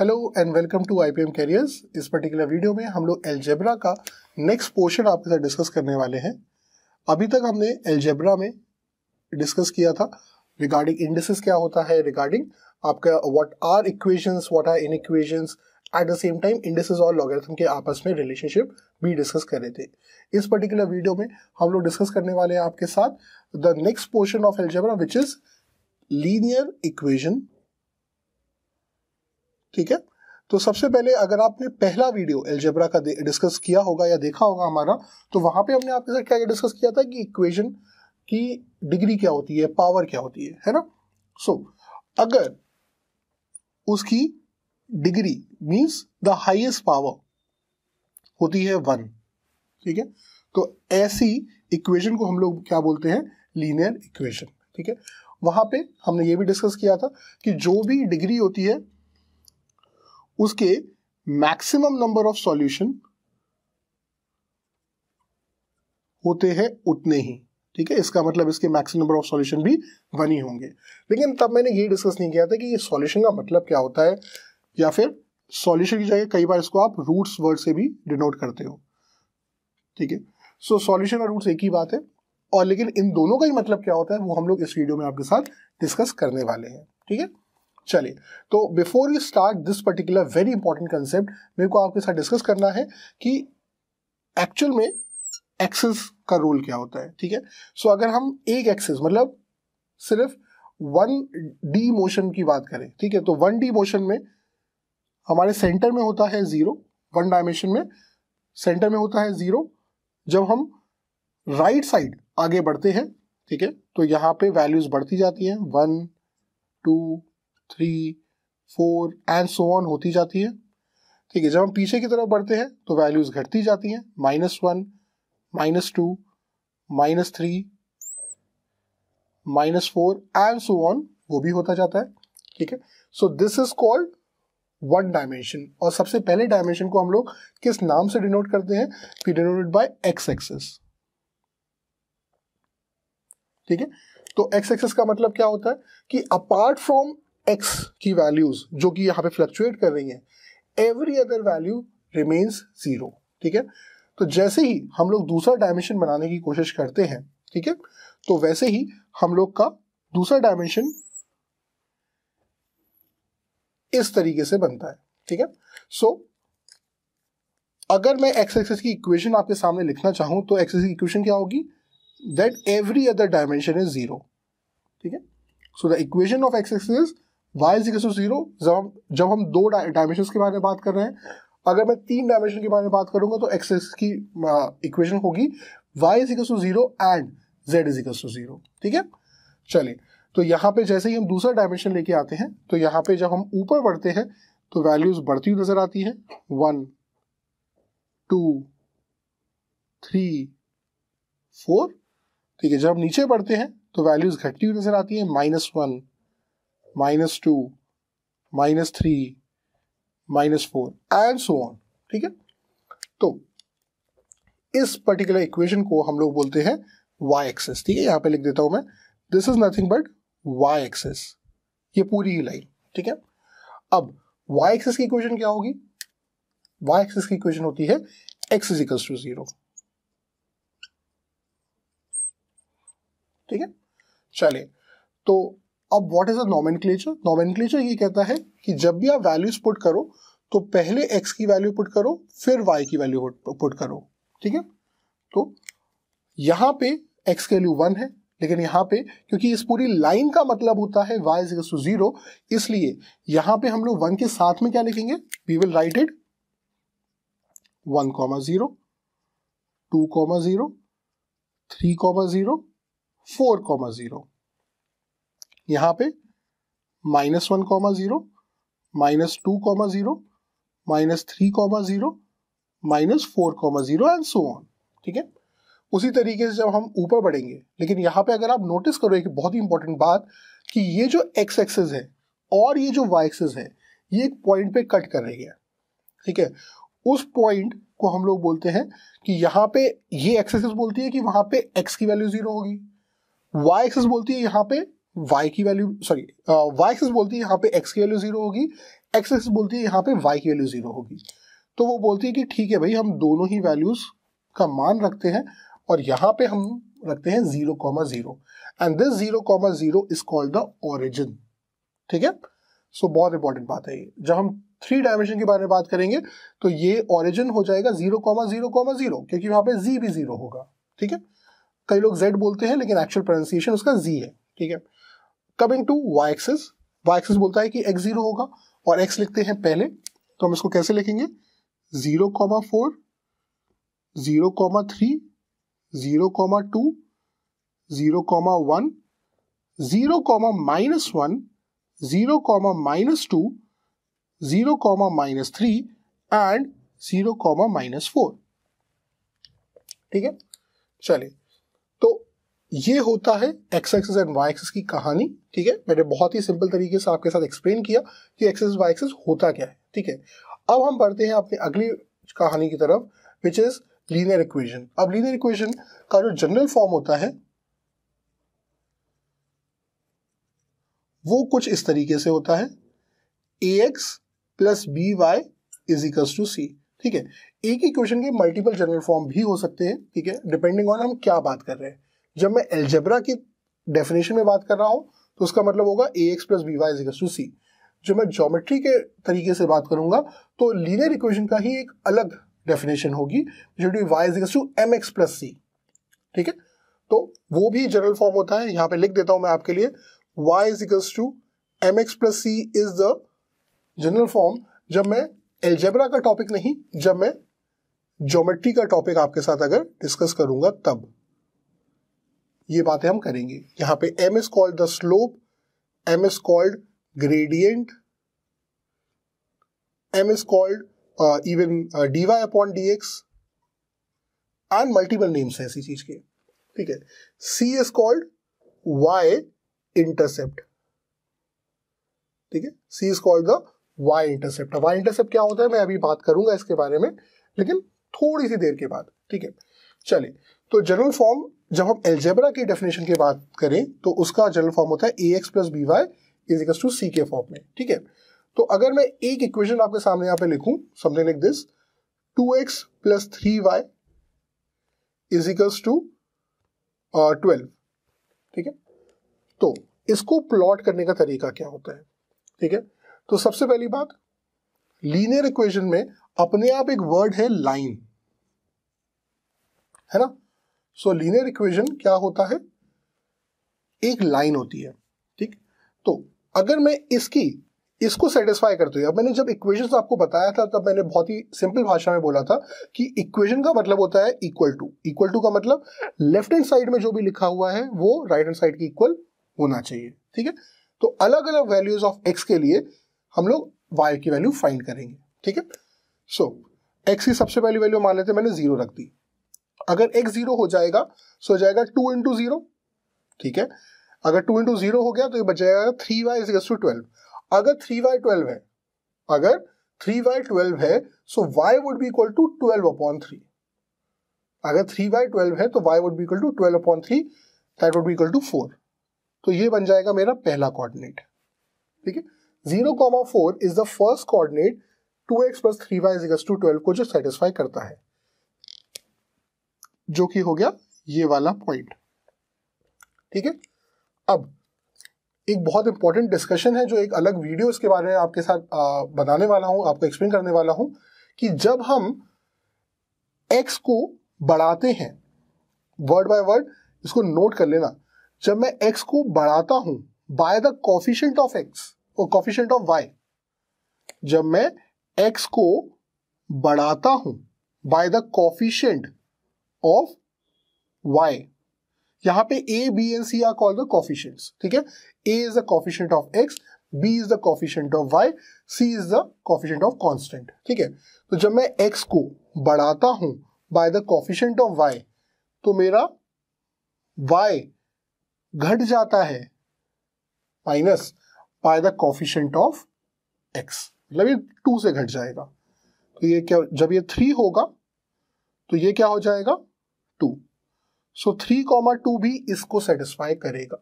hello and welcome to IPM careers इस particular video में हम लोग एलजेब्रा का नेक्स्ट पोर्शन आपके साथ डिस्कस करने वाले हैं अभी तक हमने एलजेब्रा में डिस्कस किया था रिगार्डिंग इंडेसिस क्या होता है रिगार्डिंग आपका what are equations what are in equations at the same time indices और लॉगरिथम के आपस में रिलेशनशिप भी डिस्कस कर रहे थे इस पर्टिकुलर वीडियो में हम लोग डिस्कस करने वाले हैं आपके साथ the next portion of algebra which is linear equation ठीक है तो सबसे पहले अगर आपने पहला वीडियो एल्जेब्रा का डिस्कस किया होगा या देखा होगा हमारा तो वहां पे हमने आपके साथ क्या डिस्कस किया था कि इक्वेशन की डिग्री क्या होती है पावर क्या होती है है ना सो so, अगर उसकी degree means the highest power होती है वन ठीक है तो ऐसी इक्वेशन को हम लोग क्या बोलते हैं लीनियर इक्वेशन ठीक है वहां पे हमने ये भी डिस्कस किया था कि जो भी डिग्री होती है उसके मैक्सिमम नंबर ऑफ सॉल्यूशन होते हैं उतने ही ठीक है इसका मतलब इसके मैक्सिमम नंबर ऑफ सॉल्यूशन भी वन ही होंगे लेकिन तब मैंने ये डिस्कस नहीं किया था कि ये सॉल्यूशन का मतलब क्या होता है या फिर सॉल्यूशन की जगह कई बार इसको आप रूट्स वर्ड से भी डिनोट करते हो ठीक है सो सॉल्यूशन और रूट्स एक ही बात है और लेकिन इन दोनों का ही मतलब क्या होता है वो हम लोग इस वीडियो में आपके साथ डिस्कस करने वाले हैं ठीक है चलिए तो before you start this particular very important concept मेरे को आपके साथ डिस्कस करना है कि एक्चुअल में एक्सेस का रोल क्या होता है ठीक है सो अगर हम एक एक्सेस मतलब सिर्फ वन डी मोशन की बात करें ठीक है तो वन डी मोशन में हमारे सेंटर में होता है जीरो वन डायमेंशन में सेंटर में होता है जीरो जब हम राइट right साइड आगे बढ़ते हैं ठीक है तो यहाँ पे वैल्यूज बढ़ती जाती हैं one two three four and so on होती जाती है ठीक है जब हम पीछे की तरफ बढ़ते हैं तो वैल्यूज घटती जाती हैं minus one minus two minus three minus four and so on वो भी होता जाता है ठीक है so this is called one dimension और सबसे पहले डायमेंशन को हम लोग किस नाम से डिनोट करते हैं P denoted by x axis ठीक है तो एक्स एक्सेस का मतलब क्या होता है कि अपार्ट फ्रॉम एक्स की वैल्यूज जो कि यहाँ पे फ्लक्चुएट कर रही हैं every other value remains zero ठीक है तो जैसे ही हम लोग दूसरा डायमेंशन बनाने की कोशिश करते हैं ठीक है तो वैसे ही हम लोग का दूसरा डायमेंशन इस तरीके से बनता है ठीक है सो so, अगर मैं एक्स एक्सेस की इक्वेशन आपके सामने लिखना चाहूं तो एक्स की इक्वेशन क्या होगी that every other dimension is zero ठीक है so the equation of x axis y is zero जब हम जब हम दो डायमेंशन के बारे में बात कर रहे हैं अगर मैं तीन डायमेंशन के बारे में बात करूंगा तो एक्स एक्स की इक्वेशन होगी y is equal to zero and z is equal to zero ठीक है चलिए तो यहाँ पे जैसे ही हम दूसरा डायमेंशन लेके आते हैं तो यहाँ पे जब हम ऊपर बढ़ते हैं तो वैल्यूज बढ़ती हुई नजर आती है वन टू थ्री फोर ठीक है जब हम नीचे बढ़ते हैं तो वैल्यूज घटती हुई नजर आती है minus one minus two minus three minus four and so on ठीक है तो इस पर्टिकुलर इक्वेशन को हम लोग बोलते हैं वाई एक्सेस ठीक है यहां पे लिख देता हूं मैं this is nothing but y axis ये पूरी ही लाइन ठीक है अब वाई एक्सेस की इक्वेशन क्या होगी वाई एक्सेस की इक्वेशन होती है एक्स इज टू जीरो ठीक है चलिए तो अब what is a nomenclature nomenclature ये कहता है कि जब भी आप वैल्यूज पुट करो तो पहले एक्स की वैल्यू पुट करो फिर वाई की वैल्यू पुट करो ठीक है तो यहां पे एक्स की वैल्यू वन है लेकिन यहां पे क्योंकि इस पूरी लाइन का मतलब होता है वाई इज टू जीरो इसलिए यहां पे हम लोग वन के साथ में क्या लिखेंगे we will write it one comma zero two comma zero three comma zero four comma zero यहां पे minus one comma zero minus two comma zero minus three comma zero minus four comma zero and so on ठीक है उसी तरीके से जब हम ऊपर बढ़ेंगे लेकिन यहां पे अगर आप नोटिस करो एक बहुत ही इंपॉर्टेंट बात कि ये जो एक्स एक्सेस है और ये जो वाई एक्सेस है ये एक पॉइंट पे कट कर रही है ठीक है उस पॉइंट को हम लोग बोलते हैं कि यहां पे ये एक्सेस बोलती है कि वहां पे एक्स की वैल्यू जीरो होगी वाई एक्सेस बोलती है यहां पे y की वैल्यू सॉरी वाई एक्सेस बोलती है यहाँ पे x की वैल्यू जीरो होगी एक्स एक्सेस बोलती है यहाँ पे y की वैल्यू जीरो होगी तो वो बोलती है कि ठीक है भाई हम दोनों ही वैल्यूज का मान रखते हैं और यहाँ पे हम रखते हैं zero comma zero and this zero comma zero is called the origin ठीक है सो so, बहुत इंपॉर्टेंट बात है ये जब हम थ्री डायमेंशन के बारे में बात करेंगे तो ये ओरिजिन हो जाएगा zero comma zero comma zero क्योंकि वहां पे जी भी जीरो होगा ठीक है कई लोग जेड बोलते हैं लेकिन एक्चुअल प्रोनाउंसिएशन उसका जी है ठीक है coming to y axis y axis बोलता है कि एक्स जीरो होगा और एक्स लिखते हैं पहले तो हम इसको कैसे लिखेंगे zero comma four zero comma three zero comma two zero comma one zero comma minus one zero comma minus two zero comma minus three and zero comma minus four ठीक है चलिए ये होता है x axis and y axis की कहानी ठीक है मैंने बहुत ही सिंपल तरीके से आपके साथ एक्सप्लेन किया कि एक्सेस वाई एक्सेस होता क्या है ठीक है अब हम बढ़ते हैं अपनी अगली कहानी की तरफ विच इज लीनियर इक्वेशन अब लीनियर इक्वेशन का जो जनरल फॉर्म होता है वो कुछ इस तरीके से होता है a x plus b y is equals to c ठीक है एक ही इक्वेशन के मल्टीपल जनरल फॉर्म भी हो सकते हैं ठीक है डिपेंडिंग ऑन हम क्या बात कर रहे हैं जब मैं एल्जेब्रा की डेफिनेशन में बात कर रहा हूँ तो उसका मतलब होगा a x plus b y to c जब मैं ज्योमेट्री के तरीके से बात करूंगा तो लीनियर इक्वेशन का ही एक अलग डेफिनेशन होगी जो to y equals to m x plus c ठीक है तो वो भी जनरल फॉर्म होता है यहाँ पे लिख देता हूँ मैं आपके लिए y equals to m x plus c is the general form जब मैं एल्जेब्रा का टॉपिक नहीं जब मैं ज्योमेट्री का टॉपिक आपके साथ अगर डिस्कस करूंगा तब ये बातें हम करेंगे यहां पे m is called the slope m is called gradient m is called even d y upon d x and multiple names है इसी चीज के ठीक है c is called y intercept ठीक है c is called the y intercept y intercept क्या होता है मैं अभी बात करूंगा इसके बारे में लेकिन थोड़ी सी देर के बाद ठीक है चलिए तो जनरल फॉर्म जब हम एल्जेब्रा की डेफिनेशन की बात करें तो उसका जनरल फॉर्म होता है a x plus b y is equals to c के फॉर्म में ठीक है तो अगर मैं एक इक्वेशन आपके सामने यहां पे लिखूं something like this two x plus three y is equals to twelve ठीक है तो इसको प्लॉट करने का तरीका क्या होता है ठीक है तो सबसे पहली बात लीनियर इक्वेशन में अपने आप एक वर्ड है लाइन है ना सो लीनियर इक्वेशन क्या होता है एक लाइन होती है ठीक तो अगर मैं इसकी इसको सेटिस्फाई करते हुए अब मैंने जब इक्वेशन आपको बताया था तब मैंने बहुत ही सिंपल भाषा में बोला था कि इक्वेशन का मतलब होता है इक्वल टू इक्वल टू का मतलब लेफ्ट हैंड साइड में जो भी लिखा हुआ है वो राइट हैंड साइड की इक्वल होना चाहिए ठीक है तो अलग अलग वैल्यूज ऑफ एक्स के लिए हम लोग वाई की वैल्यू फाइंड करेंगे ठीक है सो एक्स की सबसे पहली वैल्यू मान लेते मैंने जीरो रख दी अगर x जीरो हो जाएगा सो हो जाएगा टू इंटू जीरो ठीक है अगर टू इंटू जीरो हो गया तो ये बच जाएगा three y is to twelve अगर थ्री वाई ट्वेल्व है अगर थ्री वाई ट्वेल्व है so y would be equal to twelve upon three अगर थ्री वाई ट्वेल्व है तो y would be equal to twelve upon three that would be equal to four तो ये बन जाएगा मेरा पहला कोऑर्डिनेट ठीक है zero comma four is the first coordinate two x plus three y is to twelve को जो सेटिस्फाई करता है जो कि हो गया ये वाला पॉइंट ठीक है अब एक बहुत इंपॉर्टेंट डिस्कशन है जो एक अलग वीडियो इसके बारे में आपके साथ बनाने बताने वाला हूं आपको एक्सप्लेन करने वाला हूं कि जब हम एक्स को बढ़ाते हैं वर्ड बाय वर्ड इसको नोट कर लेना जब मैं एक्स को बढ़ाता हूं by the coefficient of x और कॉफिशेंट ऑफ वाई जब मैं एक्स को बढ़ाता हूं by the coefficient of y यहां पे a b and c are called the coefficient ठीक है a is the coefficient of x b is the coefficient of y c is the coefficient of constant ठीक है तो जब मैं x को बढ़ाता हूं by the coefficient of y तो मेरा वाई घट जाता है minus by the coefficient of x मतलब ये टू से घट जाएगा तो ये क्या जब ये थ्री होगा तो ये क्या हो जाएगा सो थ्री कॉमा टू भी इसको सेटिस्फाई करेगा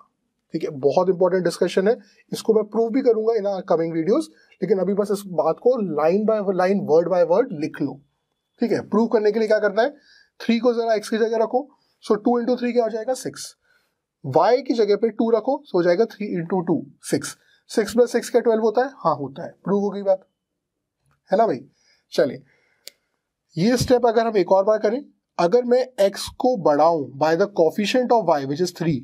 ठीक है बहुत इंपॉर्टेंट डिस्कशन है इसको मैं प्रूव भी करूंगा इन आर कमिंग वीडियोस लेकिन अभी बस इस बात को line by line word by word लिख लो ठीक है प्रूव करने के लिए क्या करना है थ्री को जरा एक्स की जगह रखो सो टू इंटू थ्री क्या हो जाएगा सिक्स वाई की जगह पे टू रखो सो तो हो जाएगा three into two six six plus six क्या ट्वेल्व होता है हाँ होता है प्रूव होगी बात है ना भाई चलिए ये स्टेप अगर हम एक और बार करें अगर मैं x को बढ़ाऊं by the coefficient of y which is three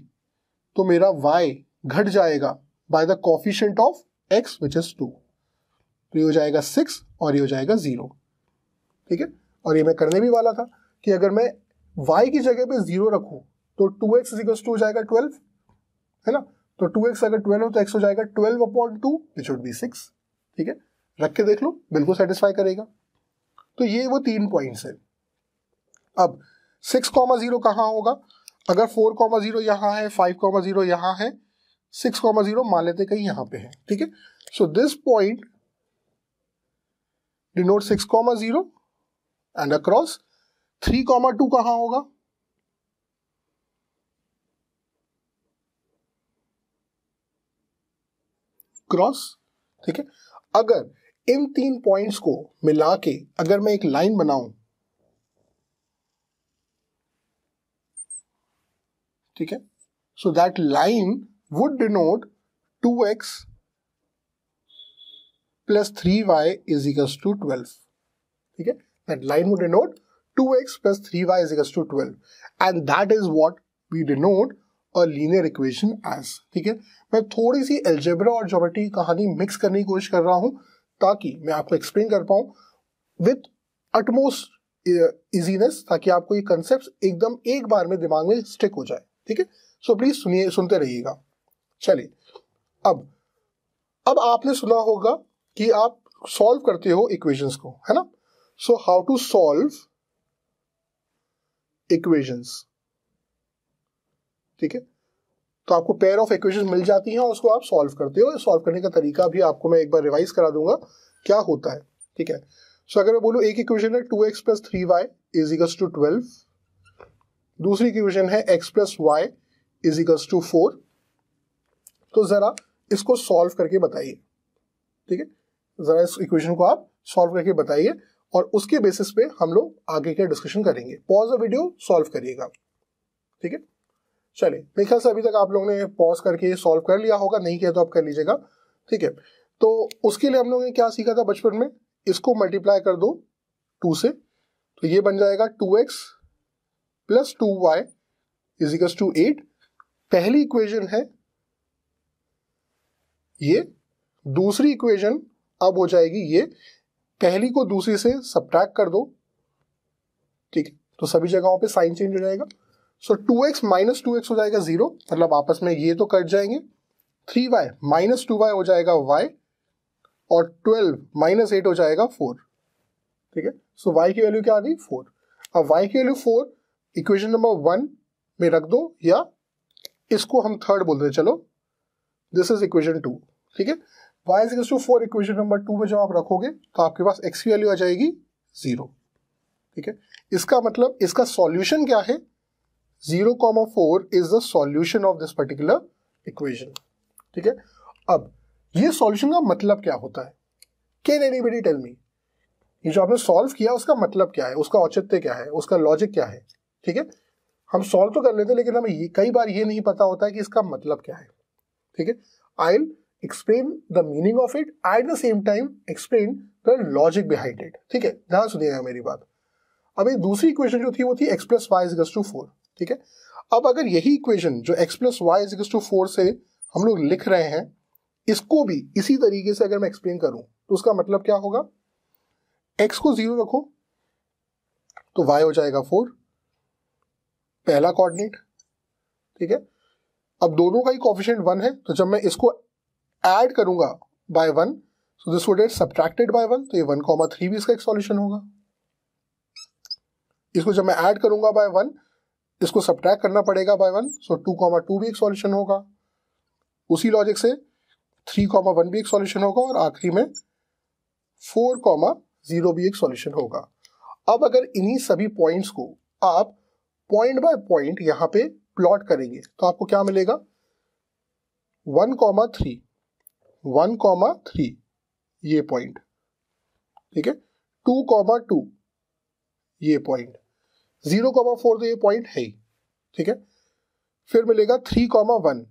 तो मेरा y घट जाएगा by the coefficient of x which is two तो ये हो जाएगा सिक्स और ये हो जाएगा ज़ीरो ठीक है और ये मैं करने भी वाला था कि अगर मैं y की जगह पे ज़ीरो रखूं तो टू एक्स इजिकल्स टू हो जाएगा ट्वेल्व है ना तो टू एक्स अगर ट्वेल्व हो तो एक्स हो जाएगा twelve upon two which would be six ठीक है रख के देख लो बिल्कुल सेटिस्फाई करेगा तो ये वो तीन पॉइंट्स हैं अब सिक्स कॉमा जीरो कहाँ होगा अगर फोर कॉमा जीरो यहाँ है फाइव कॉमा जीरो यहाँ है सिक्स कॉमा जीरो मान लेते कहीं यहाँ पे है ठीक है so this point denote six comma zero and across three comma two कहाँ होगा क्रॉस ठीक है अगर इन तीन पॉइंट्स को मिला के अगर मैं एक लाइन बनाऊं ठीक है so that line would denote two x plus three y is equals to twelve ठीक है that line would denote two x plus three y is equals to twelve and that is what we denote a linear equation as ठीक है मैं थोड़ी सी algebra और geometry कहानी mix करने की कोशिश कर रहा हूं ताकि मैं आपको एक्सप्लेन कर पाऊं विथ अटमोस्ट इजीनेस ताकि आपको ये कंसेप्ट एकदम एक बार में दिमाग में स्टिक हो जाए ठीक है सो प्लीज सुनिए सुनते रहिएगा चलिए अब अब आपने सुना होगा कि आप सॉल्व करते हो इक्वेशंस को है ना so how to solve equations ठीक है तो आपको पेयर ऑफ इक्वेशन मिल जाती हैं और उसको आप सॉल्व करते हो सॉल्व करने का तरीका भी आपको मैं एक बार रिवाइज करा दूंगा क्या होता है ठीक है सो so, अगर मैं बोलू एक इक्वेशन है two x plus three y is to twelve दूसरी इक्वेशन है x plus y is equals to four तो ज़रा इसको सॉल्व करके बताइए ठीक है ज़रा इस इक्वेशन को आप सॉल्व करके बताइए और उसके बेसिस पे हम लोग आगे का डिस्कशन करेंगे पॉज द वीडियो सॉल्व करिएगा ठीक है चलिए मेरे ख्याल से अभी तक आप लोगों ने पॉज करके सॉल्व कर लिया होगा नहीं किया तो आप कर लीजिएगा ठीक है तो उसके लिए हम लोगों ने क्या सीखा था बचपन में इसको मल्टीप्लाई कर दो टू से तो ये बन जाएगा two x plus two y equals to eight पहली इक्वेशन है ये दूसरी इक्वेशन अब हो जाएगी ये पहली को दूसरी से सब्ट्रैक कर दो ठीक है तो सभी जगहों पे साइन चेंज हो जाएगा so two x minus two x हो जाएगा जीरो मतलब आपस में ये तो कट जाएंगे three y minus two y हो जाएगा वाई और ट्वेल्व माइनस एट हो जाएगा फोर ठीक है सो वाई की वैल्यू क्या आ गई फोर अब वाई की value four equation number one में रख दो या इसको हम थर्ड बोल रहे चलो दिस इज इक्वेशन टू ठीक है y is to four equation number two में जब आप रखोगे तो आपके पास एक्स की वैल्यू आ जाएगी जीरो ठीक है इसका मतलब इसका सॉल्यूशन क्या है zero comma four is the solution of this particular equation ठीक है अब ये सॉल्यूशन का मतलब क्या होता है कैन एनीबडी टेल मी ये जो आपने सॉल्व किया उसका मतलब क्या है उसका औचित्य क्या है उसका लॉजिक क्या है ठीक है हम सॉल्व तो कर लेते हैं लेकिन हमें ये कई बार ये नहीं पता होता है कि इसका मतलब क्या है ठीक है I explain the meaning of it at the same time explain the logic behind it ठीक है ध्यान सुनिएगा मेरी बात अब एक दूसरी इक्वेशन जो थी वो थी एक्स प्लस वाई इजगस टू फोर ठीक है अब अगर यही इक्वेशन जो एक्स प्लस वाई इजगस टू फोर से हम लोग लिख रहे हैं इसको भी इसी तरीके से अगर मैं एक्सप्लेन करूं तो उसका मतलब क्या होगा एक्स को जीरो रखो तो वाई हो जाएगा फोर पहला कोऑर्डिनेट ठीक है अब दोनों का ही कॉफिशेंट वन है तो जब मैं इसको ऐड करूंगा by one so this would get subtracted by one तो ये वन कॉमा थ्री भी इसका एक सॉल्यूशन होगा इसको जब मैं ऐड करूंगा बाय वन इसको सब्ट्रैक्ट करना पड़ेगा by one so two comma two भी एक सॉल्यूशन होगा उसी लॉजिक से थ्री कॉमा वन भी एक सॉल्यूशन होगा और आखिरी में फोर कॉमा जीरो भी एक सॉल्यूशन होगा अब अगर इन्हीं सभी पॉइंट्स को आप पॉइंट बाय पॉइंट यहां पे प्लॉट करेंगे तो आपको क्या मिलेगा one comma three one comma three ये पॉइंट ठीक है टू कॉमा टू ये पॉइंट जीरो कॉमा फोर तो ये पॉइंट है ही ठीक है फिर मिलेगा थ्री कॉमा वन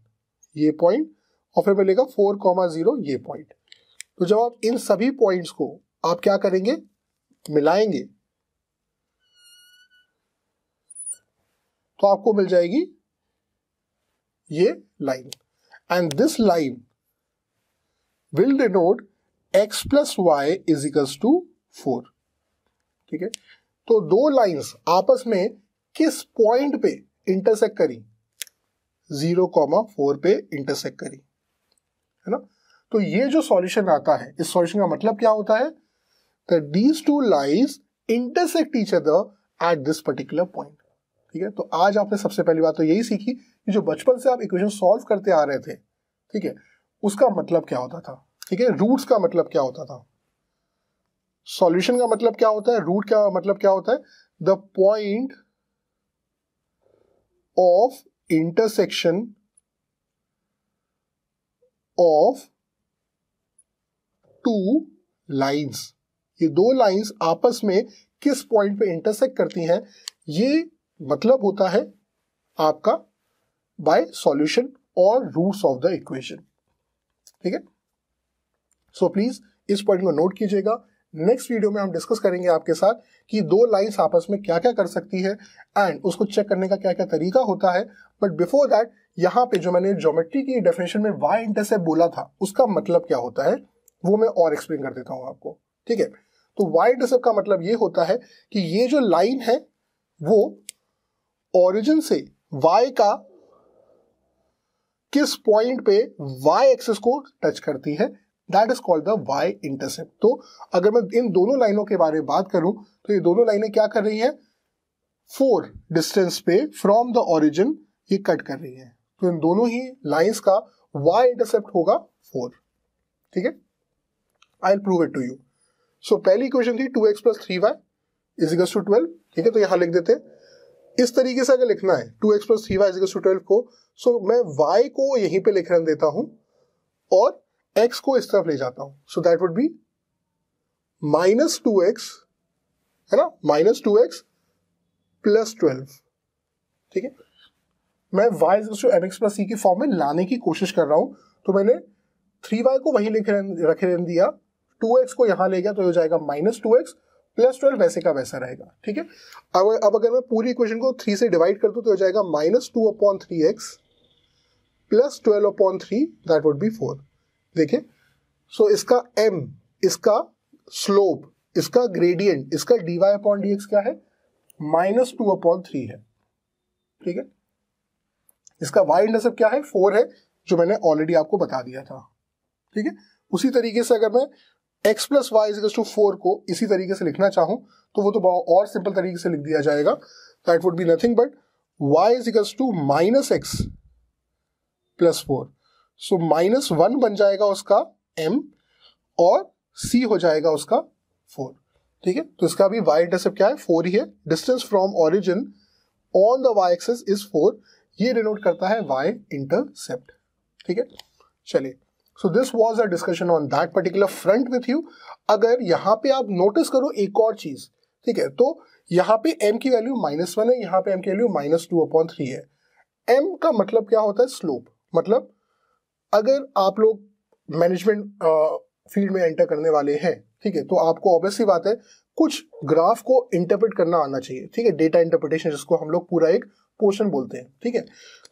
ये पॉइंट और फिर मिलेगा फोर कॉमा जीरो ये पॉइंट तो जब आप इन सभी पॉइंट्स को आप क्या करेंगे मिलाएंगे तो आपको मिल जाएगी ये line and this line will denote x plus y is equals to four ठीक है तो दो लाइंस आपस में किस पॉइंट पे इंटरसेक्ट करी जीरो कॉमा फोर पे इंटरसेक्ट करी है ना तो ये जो सॉल्यूशन आता है इस सॉल्यूशन का मतलब क्या होता है these two two intersect each other at this particular point ठीक है तो आज आपने सबसे पहली बात तो यही सीखी कि जो बचपन से आप इक्वेशन सॉल्व करते आ रहे थे ठीक है उसका मतलब क्या होता था ठीक है रूट्स का मतलब क्या होता था सॉल्यूशन का मतलब क्या होता है रूट का मतलब क्या होता है the point of intersection of two lines ये दो लाइंस आपस में किस पॉइंट पे इंटरसेक्ट करती हैं ये मतलब होता है आपका बाय सॉल्यूशन और रूट्स ऑफ द इक्वेशन ठीक है सो प्लीज इस पॉइंट को नोट कीजिएगा नेक्स्ट वीडियो में हम डिस्कस करेंगे आपके साथ कि दो लाइंस आपस में क्या क्या कर सकती है एंड उसको चेक करने का क्या क्या तरीका होता है बट बिफोर दैट यहाँ पे जो मैंने ज्योमेट्री की डेफिनेशन में वाई इंटरसेप्ट बोला था उसका मतलब क्या होता है वो मैं और एक्सप्लेन कर देता हूँ आपको ठीक है तो वाई इंटरसेप्ट का मतलब ये होता है कि ये जो लाइन है वो ओरिजिन से वाई का किस पॉइंट पे वाई एक्सिस को टच करती है that is called the y intercept तो अगर मैं इन दोनों लाइनों के बारे में बात करूं तो ये दोनों लाइनें क्या कर रही हैं फोर डिस्टेंस पे फ्रॉम द ओरिजिन ये कट कर रही है तो इन दोनों ही लाइंस का वाई इंटरसेप्ट होगा फोर ठीक है I prove it to you so पहली क्वेश्चन थी two x plus three y equals to twelve ठीक है तो यहां लिख देते हैं इस तरीके से अगर लिखना है two x plus three y to twelve को सो so मैं वाई को यहीं पे लिख देता हूं और एक्स को इस तरफ ले जाता हूं so that would be minus two x है ना minus two x plus twelve ठीक है मैं y to m x plus c की फॉर्म में लाने की कोशिश कर रहा हूं तो मैंने थ्री वाई को वही लिख रख दिया टू एक्स को यहां ले गया तो हो जाएगा minus two x plus twelve वैसे का वैसा रहेगा ठीक है अब अब अगर मैं पूरी इक्वेशन को थ्री से डिवाइड कर दूँ तो हो जाएगा minus two upon three x plus twelve upon three that would be four देखिए सो इसका एम इसका स्लोप इसका ग्रेडियंट इसका d y upon d x क्या है माइनस टू अपॉन थ्री है ठीक है इसका वाई इंटरसेप्ट क्या है फोर है जो मैंने ऑलरेडी आपको बता दिया था ठीक है उसी तरीके से अगर मैं x plus y to four को इसी तरीके से लिखना चाहूं तो वो तो और सिंपल तरीके से लिख दिया जाएगा that would be nothing but y to minus x plus four so minus one बन जाएगा उसका एम और सी हो जाएगा उसका फोर ठीक है तो इसका भी वाई इंटरसेप्ट क्या है फोर ही है distance from origin on the y axis is four ये डिनोट करता है वाई इंटरसेप्ट ठीक है चलिए so this was a discussion on that particular front with you अगर यहाँ पे आप नोटिस करो एक और चीज़ ठीक है तो यहाँ पे m की वैल्यू माइनस वन है यहाँ पे m की value minus two upon three है m का मतलब क्या होता है स्लोप मतलब अगर आप लोग मैनेजमेंट फील्ड में एंटर करने वाले हैं ठीक है तो आपको ऑब्वियसली बात है कुछ ग्राफ को इंटरप्रेट करना आना चाहिए ठीक है डेटा इंटरप्रिटेशन जिसको हम लोग पूरा एक पोर्शन बोलते हैं ठीक है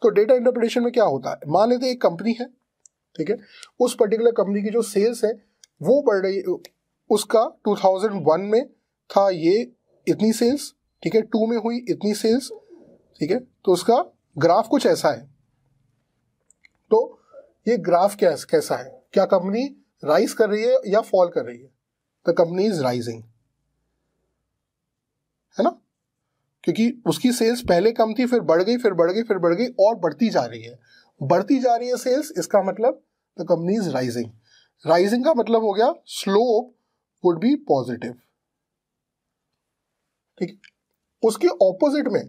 तो डेटा इंटरप्रिटेशन में क्या होता है मान लेते एक कंपनी है ठीक है उस पर्टिकुलर कंपनी की जो सेल्स है वो बढ़ रही उसका 2001 में था ये इतनी सेल्स ठीक है टू में हुई इतनी सेल्स ठीक है तो उसका ग्राफ कुछ ऐसा है तो ये ग्राफ क्या कैसा है क्या कंपनी राइज कर रही है या फॉल कर रही है द कंपनी इज राइजिंग है ना क्योंकि उसकी सेल्स पहले कम थी फिर बढ़ गई फिर बढ़ गई फिर बढ़ गई और बढ़ती जा रही है बढ़ती जा रही है सेल्स इसका मतलब the company is rising rising का मतलब हो गया स्लोप वुड बी पॉजिटिव ठीक उसके ऑपोजिट में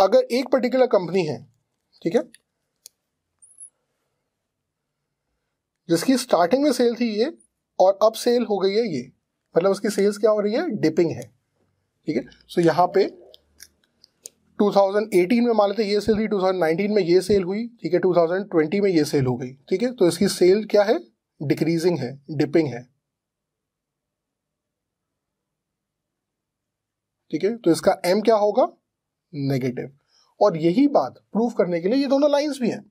अगर एक पर्टिकुलर कंपनी है ठीक है जिसकी स्टार्टिंग में सेल थी ये और अब सेल हो गई है ये मतलब उसकी सेल्स क्या हो रही है डिपिंग है ठीक है सो यहां पे 2018 में मान लेते ये सेल थी 2019 में ये सेल हुई ठीक है 2020 में ये सेल हो गई ठीक है तो इसकी सेल क्या है डिक्रीजिंग है डिपिंग है ठीक है तो इसका एम क्या होगा नेगेटिव और यही बात प्रूफ करने के लिए ये दोनों लाइंस भी हैं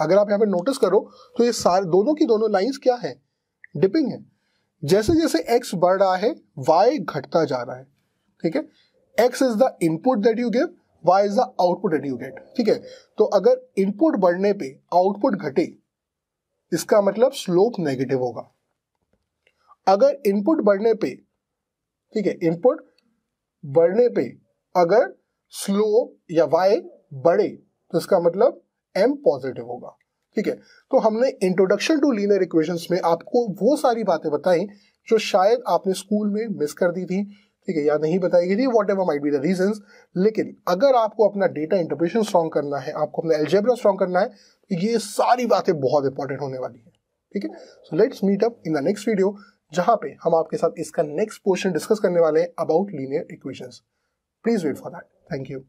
अगर आप यहां पे नोटिस करो तो ये सारे दोनों की दोनों लाइंस क्या है डिपिंग है जैसे जैसे एक्स बढ़ रहा है वाई घटता जा रहा है ठीक है x is the input that you give y is the output at you get ठीक है तो अगर इनपुट बढ़ने पे आउटपुट घटे इसका मतलब स्लोप नेगेटिव होगा अगर इनपुट बढ़ने पे ठीक है इनपुट बढ़ने पे अगर स्लोप या वाई बढ़े तो इसका मतलब एम पॉजिटिव होगा ठीक है तो हमने इंट्रोडक्शन टू लीनियर इक्वेशंस में आपको वो सारी बातें बताई जो शायद आपने स्कूल में मिस कर दी थी ठीक है या नहीं बताई गई थी whatever might be the reason लेकिन अगर आपको अपना डेटा इंटरप्रेशन स्ट्रॉन्ग करना है आपको अपना एल्जेब्रा स्ट्रॉन्ग करना है तो ये सारी बातें बहुत इंपॉर्टेंट होने वाली है ठीक है so let's meet up in the next video जहां पे हम आपके साथ इसका नेक्स्ट पोर्शन डिस्कस करने वाले हैं about linear equations please wait for that thank you